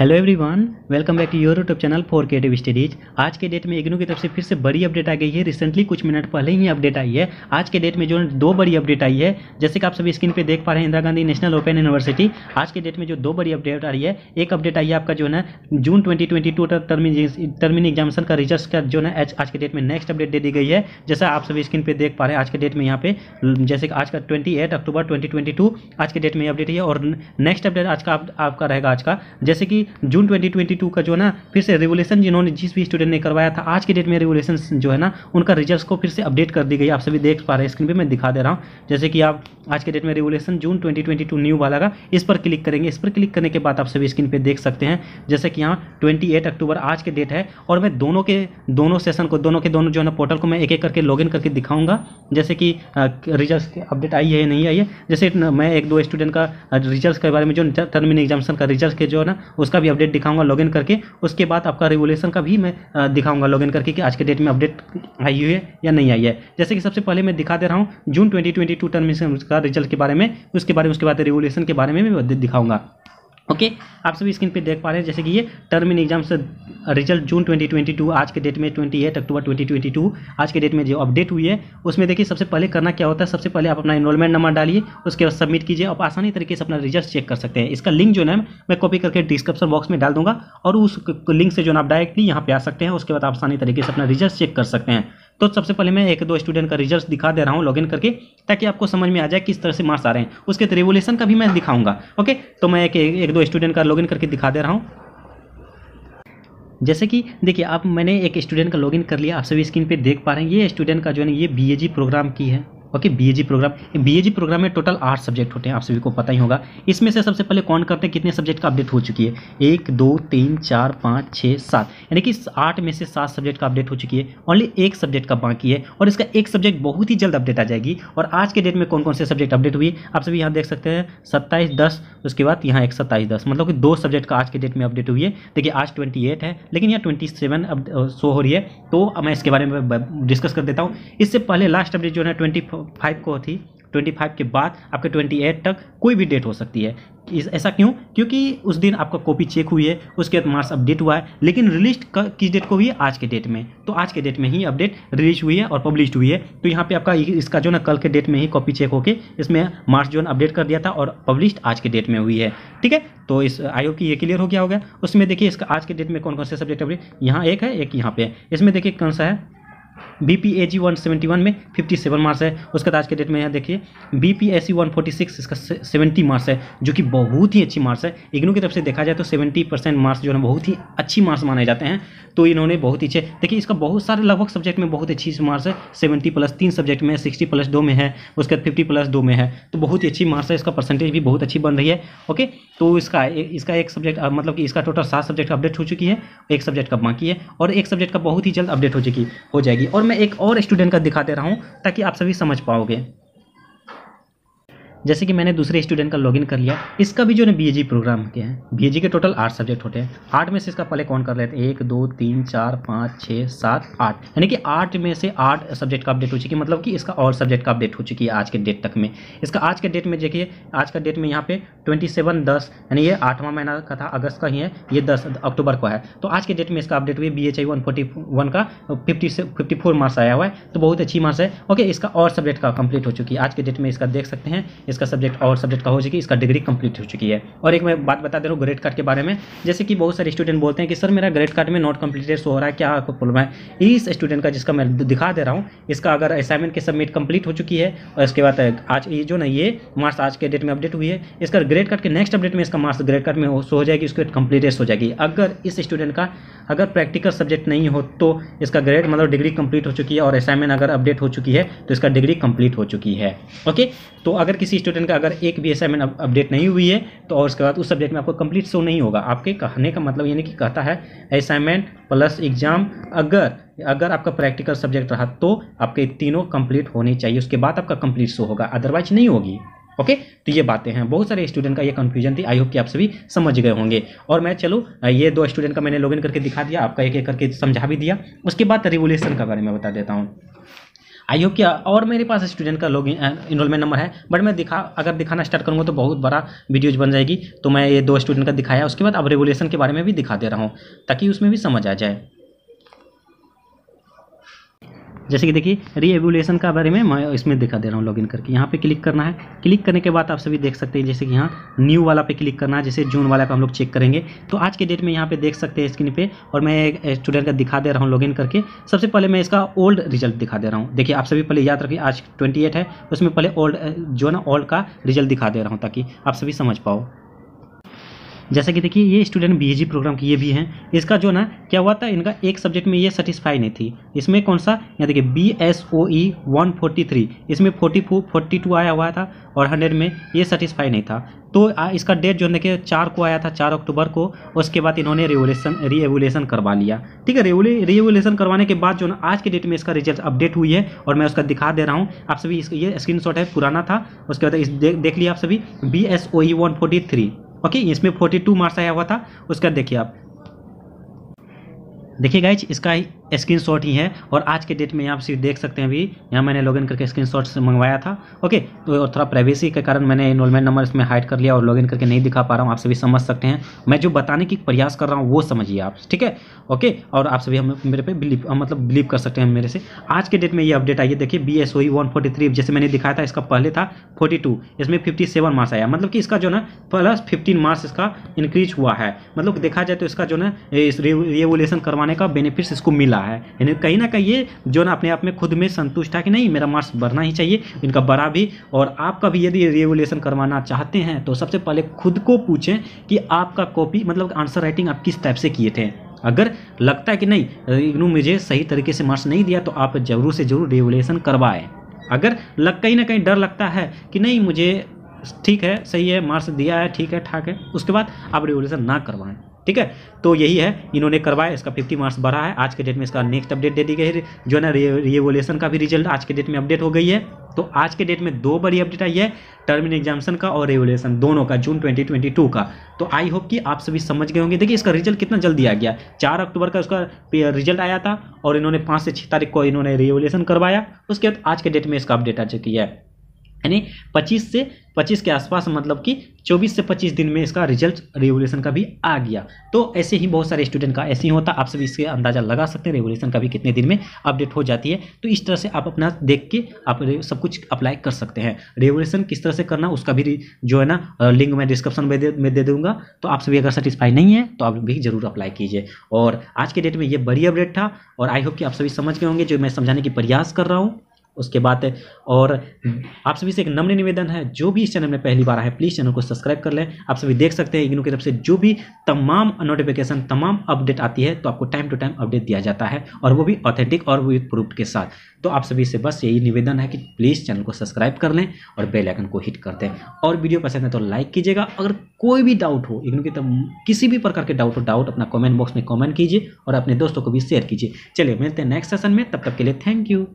Hello everyone welcome back to your YouTube channel for creative studies आज के date में इग्नू की तरफ से फिर से बड़ी अपडेट आ गई है रिसेंटली कुछ मिनट पहले ही अपडेट आई है आज के डेट में जो दो बड़ी अपडेट आई है जैसे कि आप सभी स्क्रीन पे देख पा रहे हैं Indira Gandhi national open university आज के डेट में जो दो बड़ी अपडेट आ रही है एक अपडेट आई है आपका जो है June twenty twenty two term end examination का रिजल्ट का जो है आज के डेट में नेक्स्ट अपडेट दे दी गई है जैसा आप सभी स्क्रीन पर देख पा रहे हैं आज के डेट में यहाँ पे जैसे कि आज का ट्वेंटी अक्टूबर ट्वेंटी आज के डेट में अपडेट है और नेक्स्ट अपडेट आज का आपका रहेगा आज का जैसे कि जून 2022 का जो है ना फिर से रेगुलेशन जिन्होंने जिस भी स्टूडेंट ने करवाया था आज के डेट में रेगुलेशन जो है ना उनका रिजल्ट को फिर से अपडेट कर दी गई आप सभी देख पा रहे हैं स्क्रीन पर मैं दिखा दे रहा हूँ जैसे कि आप आज के डेट में रेगुलेशन जून ट्वेंटी न्यू वाला का इस पर क्लिक करेंगे इस पर क्लिक करने के बाद आप सभी स्क्रीन पर देख सकते हैं जैसे कि यहाँ ट्वेंटी अक्टूबर आज के डेट है और मैं दोनों के दोनों सेशन को दोनों के दोनों जो है ना पोर्टल को मैं एक एक करके लॉग करके दिखाऊंगा जैसे कि रिजल्ट की अपडेट आई है नहीं आई है जैसे मैं एक दो स्टूडेंट का रिजल्ट के बारे में जो टर्मिन एग्जामेशन का रिजल्ट के जो है ना उसका उसका भी अपडेट दिखाऊंगा लॉगिन करके उसके बाद आपका रेगुलेशन का भी मैं दिखाऊंगा लॉगिन करके कि आज के डेट में अपडेट आई हुई है या नहीं आई है जैसे कि सबसे पहले मैं दिखा दे रहा हूँ June twenty twenty two termination का रिजल्ट के बारे में उसके बारे में उसके बाद रेगुलेशन के बारे में भी दिखाऊंगा ओके okay, आप सभी स्क्रीन पे देख पा रहे हैं जैसे कि ये टर्म इन एग्जाम से रिजल्ट जून 2022 आज के डेट में 28 अक्टूबर 2022 आज के डेट में जो अपडेट हुई है उसमें देखिए सबसे पहले करना क्या होता है सबसे पहले आप अपना इनरोलमेंट नंबर डालिए उसके बाद सबमिट कीजिए आप आसानी तरीके से अपना रिजल्ट चेक कर सकते हैं इसका लिंक जो है मैं कॉपी करके डिस्क्रिप्शन बॉक्स में डाल दूंगा और उस लिंक से जो है आप डायरेक्टली यहाँ पर आ सकते हैं उसके बाद आप आसानी तरीके से अपना रिजल्ट चेक कर सकते हैं तो सबसे पहले मैं एक दो स्टूडेंट का रिजल्ट दिखा दे रहा हूँ लॉगिन करके ताकि आपको समझ में आ जाए किस तरह से मार्क्स आ रहे हैं उसके रेवोल्यूशन का भी मैं दिखाऊंगा ओके तो मैं एक, एक दो स्टूडेंट का लॉगिन करके दिखा दे रहा हूँ जैसे कि देखिए आप मैंने एक स्टूडेंट का लॉगिन कर लिया आप सभी स्क्रीन पे देख पा रहे हैं ये स्टूडेंट का जो है ये बीएजी प्रोग्राम की है okay BAG program BAG program में टोटल आठ सब्जेक्ट होते हैं आप सभी को पता ही होगा इसमें से सबसे पहले कौन करते हैं कितने सब्जेक्ट का अपडेट हो चुकी है एक दो तीन चार पाँच छः सात यानी कि आठ में से सात सब्जेक्ट का अपडेट हो चुकी है ओनली एक सब्जेक्ट का बाकी है और इसका एक सब्जेक्ट बहुत ही जल्द अपडेट आ जाएगी और आज के डेट में कौन कौन से सब्जेक्ट अपडेट हुई आप सभी यहाँ देख सकते हैं सत्ताईस दस उसके बाद यहाँ एक सत्ताईस दस मतलब कि दो सब्जेक्ट का आज के डेट में अपडेट हुई है देखिए आज ट्वेंटी एट है लेकिन यहाँ ट्वेंटी सेवन अब शो हो रही है तो मैं इसके बारे में डिस्कस कर देता हूँ इससे पहले लास्ट अपडेट जो है ट्वेंटी फाइव को थी ट्वेंटी फाइव के बाद आपके ट्वेंटी एट तक कोई भी डेट हो सकती है ऐसा क्यों क्योंकि उस दिन आपका कॉपी चेक हुई है उसके बाद मार्क्स अपडेट हुआ है लेकिन रिलीज किस डेट को हुई है आज के डेट में तो आज के डेट में ही अपडेट रिलीज हुई है और पब्लिश हुई है तो यहाँ पे आपका इसका जो ना कल के डेट में ही कॉपी चेक होके इसमें मार्क्स जो ना अपडेट कर दिया था और पब्लिश आज के डेट में हुई है ठीक है तो इस आयोग की ये क्लियर हो गया होगा उसमें देखिए इसका आज के डेट में कौन कौन से सब्जेक्ट अपडेट यहाँ एक है एक यहाँ पे इसमें देखिए कौन सा है B P A G one seventy one में फिफ्टी सेवन मार्क्स है उसके बाद आज के डेट में यहाँ देखिए B P S C one forty six इसका सेवेंटी मार्क्स है जो कि बहुत ही अच्छी मार्क्स है इग्नू की तरफ से देखा जाए तो सेवेंटी परसेंट मार्क्स जो है बहुत ही अच्छी मार्क्स माने जाते हैं तो इन्होंने बहुत ही अच्छे देखिए इसका बहुत सारे लगभग सब्जेक्ट में बहुत अच्छी मार्क्स है सेवेंटी प्लस तीन सब्जेक्ट में सिक्सटी प्लस दो में है उसके बाद फिफ्टी प्लस दो में है तो बहुत ही अच्छी मार्क्स है इसका परसेंटेज भी बहुत अच्छी बन रही है ओके तो इसका इसका एक सब्जेक्ट मतलब कि इसका टोटल सात सब्जेक्ट अपडेट हो चुकी है एक सब्जेक्ट का बाकी है और एक सब्जेक्ट का बहुत ही जल्द अपडेट हो चुकी हो जाएगी और मैं एक और स्टूडेंट का दिखाते रहा हूँ ताकि आप सभी समझ पाओगे जैसे कि मैंने दूसरे स्टूडेंट का लॉगिन कर लिया इसका भी जो है बी प्रोग्राम के हैं बी के टोटल आठ सब्जेक्ट होते हैं आठ में से इसका पहले कौन कर लेते हैं एक दो तीन चार पाँच छः सात आठ यानी कि आठ में से आठ सब्जेक्ट का अपडेट हो चुकी है मतलब कि इसका और सब्जेक्ट का अपडेट हो चुकी है आज के डेट तक में इसका आज के डेट में देखिए आज का डेट में यहाँ पे ट्वेंटी सेवन दस यानी ये आठवां महीना का था अगस्त का ही है ये दस अक्टूबर का है तो आज के डेट में इसका अपडेट हुई B H I one forty one का फिफ्टी से फिफ्टी फोर मार्क्स आया हुआ है तो बहुत अच्छी मार्क्स है ओके इसका और सब्जेक्ट का कंप्लीट हो चुकी है आज के डेट में इसका देख सकते हैं इसका सब्जेक्ट और सब्जेक्ट का हो चुकी इसका डिग्री कंप्लीट हो चुकी है और एक मैं बात बता दे रहा हूँ ग्रेड कार्ड के बारे में जैसे कि बहुत सारे स्टूडेंट बोलते हैं कि सर मेरा ग्रेड कार्ड में नॉट कंप्लीटेड हो रहा है क्या आपको प्रॉब्लम है इस स्टूडेंट का जिसका मैं दिखा दे रहा हूँ इसका अगर असाइनमेंट की सबमिट कंप्लीट हो चुकी है और इसके बाद आज ये जो ना ये मार्क्स आज के डेट में अपडेट हुई है इसका ग्रेड कार्ड के नेक्स्ट अपडेट में इसका मार्क्स ग्रेड कार्ड में हो, हो जाएगी उसके कंप्लीटेड हो जाएगी अगर इस स्टूडेंट का अगर प्रैक्टिकल सब्जेक्ट नहीं हो तो इसका ग्रेड मतलब डिग्री कंप्लीट हो चुकी है और असाइनमेंट अगर अपडेट हो चुकी है तो इसका डिग्री कंप्लीट हो चुकी है ओके तो अगर किसी स्टूडेंट का अगर एक भी असाइनमेंट अपडेट नहीं हुई है तो और उसके बाद उस सब्जेक्ट में आपको कंप्लीट शो नहीं होगा आपके कहने का मतलब यानी कि कहता है असाइनमेंट प्लस एग्जाम अगर अगर आपका प्रैक्टिकल सब्जेक्ट रहा तो आपके तीनों कंप्लीट होने चाहिए उसके बाद आपका कंप्लीट शो होगा अदरवाइज नहीं होगी ओके okay? तो ये बातें हैं बहुत सारे स्टूडेंट का ये कन्फ्यूजन थी आई होप कि आप सभी समझ गए होंगे और मैं चलो ये दो स्टूडेंट का मैंने लॉगिन करके दिखा दिया आपका एक एक करके समझा भी दिया उसके बाद रेगुलेशन का बारे में बता देता हूँ आई होप क्या और मेरे पास स्टूडेंट का लॉग इनरोलमेंट नंबर है बट मैं दिखा अगर दिखाना स्टार्ट करूँगा तो बहुत बड़ा वीडियोज बन जाएगी तो मैं ये दो स्टूडेंट का दिखाया उसके बाद अब रेगुलेशन के बारे में भी दिखा दे रहा हूँ ताकि उसमें भी समझ आ जाए जैसे कि देखिए रीएवोल्यूशन का बारे में मैं इसमें दिखा दे रहा हूँ लॉगिन करके यहाँ पे क्लिक करना है क्लिक करने के बाद आप सभी देख सकते हैं जैसे कि यहाँ न्यू वाला पे क्लिक करना है जैसे जून वाला का हम लोग चेक करेंगे तो आज के डेट में यहाँ पे देख सकते हैं स्क्रीन पे और मैं एक स्टूडेंट का दिखा दे रहा हूँ लॉगिन करके सबसे पहले मैं इसका ओल्ड रिजल्ट दिखा दे रहा हूँ देखिए आप सभी पहले याद रखिए आज ट्वेंटी है उसमें पहले ओल्ड जो है ना ओल्ड का रिजल्ट दिखा दे रहा हूँ ताकि आप सभी समझ पाओ जैसा कि देखिए ये स्टूडेंट बी प्रोग्राम की ये भी हैं इसका जो ना क्या हुआ था इनका एक सब्जेक्ट में ये सेटिस्फाई नहीं थी इसमें कौन सा यहाँ देखिए B S O E one forty three इसमें फोर्टी फोर्टी टू आया हुआ था और हंड्रेड में ये सेटिस्फाई नहीं था तो इसका डेट जो देखिए चार को आया था चार अक्टूबर को उसके बाद इन्होंने रेवोलेशन रीएवोलेशन करवा लिया ठीक है रेवोले रीएवोलेशन करवाने के बाद जो ना आज के डेट में इसका रिजल्ट अपडेट हुई है और मैं उसका दिखा दे रहा हूँ आप सभी ये स्क्रीनशॉट है पुराना था उसके बाद दे, देख लिया आप सभी B S O E one forty three okay इसमें 42 मार्क्स आया हुआ था उसका देखिए आप देखिए गाइज इसका स्क्रीनशॉट ही है और आज के डेट में यहाँ से देख सकते हैं अभी यहाँ मैंने लॉगिन करके स्क्रीनशॉट मंगवाया था ओके तो और थोड़ा प्राइवेसी के कारण मैंने इनरोलमेंट नंबर इसमें हाइड कर लिया और लॉगिन करके नहीं दिखा पा रहा हूँ आप सभी समझ सकते हैं मैं जो बताने की प्रयास कर रहा हूँ वो समझिए आप ठीक है ओके और आप सभी हम मेरे पे बिलीव मतलब बिलीव कर सकते हैं मेरे से आज के डेट में ये अपडेट आइए देखिए बी एस वन थ्री जैसे मैंने दिखाया था इसका पहले था फोर्टी टू इसमें फिफ्टी सेवन मार्क्स आया मतलब कि इसका जो ना प्लस फिफ्टीन मार्क्स इसका इंक्रीज हुआ है मतलब देखा जाए तो इसका जो ना इस करवाने का बेनिफिट्स इसको मिला मिला है यानी कहीं ना कहीं ये जो ना अपने आप में खुद में संतुष्ट था कि नहीं मेरा मार्क्स बढ़ना ही चाहिए इनका बड़ा भी और आपका भी यदि रेवोल्यूशन करवाना चाहते हैं तो सबसे पहले खुद को पूछें कि आपका कॉपी मतलब आंसर राइटिंग आप किस टाइप से किए थे अगर लगता है कि नहीं मुझे सही तरीके से मार्क्स नहीं दिया तो आप जरूर से जरूर रेवोल्यूशन करवाएँ अगर लग कहीं ना कहीं डर लगता है कि नहीं मुझे ठीक है सही है मार्क्स दिया है ठीक है ठाक है उसके बाद आप रेवोल्यूशन ना करवाएं ठीक है तो यही है इन्होंने करवाया इसका फिफ्टी मार्क्स बढ़ा है आज के डेट में इसका नेक्स्ट अपडेट दे दी गई है जो है ना रिवोल्यूशन का भी रिजल्ट आज के डेट में अपडेट हो गई है तो आज के डेट में दो बड़ी अपडेट आई है टर्मिन एग्जामेशन का और रेवोल्यूशन दोनों का जून 2022 का तो आई होप कि आप सभी समझ गए होंगे देखिए इसका रिजल्ट कितना जल्दी आ गया चार अक्टूबर का उसका रिजल्ट आया था और इन्होंने पाँच से छः तारीख को इन्होंने रेवोल्यूशन करवाया उसके बाद आज के डेट में इसका अपडेट आ चुकी है यानी पच्चीस से पच्चीस के आसपास मतलब कि चौबीस से पच्चीस दिन में इसका रिजल्ट रेवोल्यूशन का भी आ गया तो ऐसे ही बहुत सारे स्टूडेंट का ऐसे ही होता आप सभी इसके अंदाजा लगा सकते हैं रेवोल्यूशन का भी कितने दिन में अपडेट हो जाती है तो इस तरह से आप अपना देख के आप सब कुछ अप्लाई कर सकते हैं रेवोल्यूशन किस तरह से करना उसका भी जो है ना लिंक मैं डिस्क्रिप्शन में दे में दे दूंगा तो आप सभी अगर सेटिस्फाई नहीं है तो आप भी जरूर अप्लाई कीजिए और आज के डेट में ये बड़ी अपडेट था और आई होप कि आप सभी समझ गए होंगे जो मैं समझाने की प्रयास कर रहा हूँ उसके बाद और आप सभी से एक नम्र निवेदन है जो भी इस चैनल में पहली बार आए प्लीज़ चैनल को सब्सक्राइब कर लें आप सभी देख सकते हैं इग्नू की तरफ से जो भी तमाम नोटिफिकेशन तमाम अपडेट आती है तो आपको टाइम टू टाइम अपडेट दिया जाता है और वो भी ऑथेंटिक और विथ प्रूफ के साथ तो आप सभी से बस यही निवेदन है कि प्लीज़ चैनल को सब्सक्राइब कर लें और बेल आइकन को हिट कर दें और वीडियो पसंद है तो लाइक कीजिएगा अगर कोई भी डाउट हो इग्नू की तरफ किसी भी प्रकार के डाउट हो डाउट अपना कॉमेंट बॉक्स में कॉमेंट कीजिए और अपने दोस्तों को भी शेयर कीजिए चलिए मिलते हैं नेक्स्ट सेशन में तब तक के लिए थैंक यू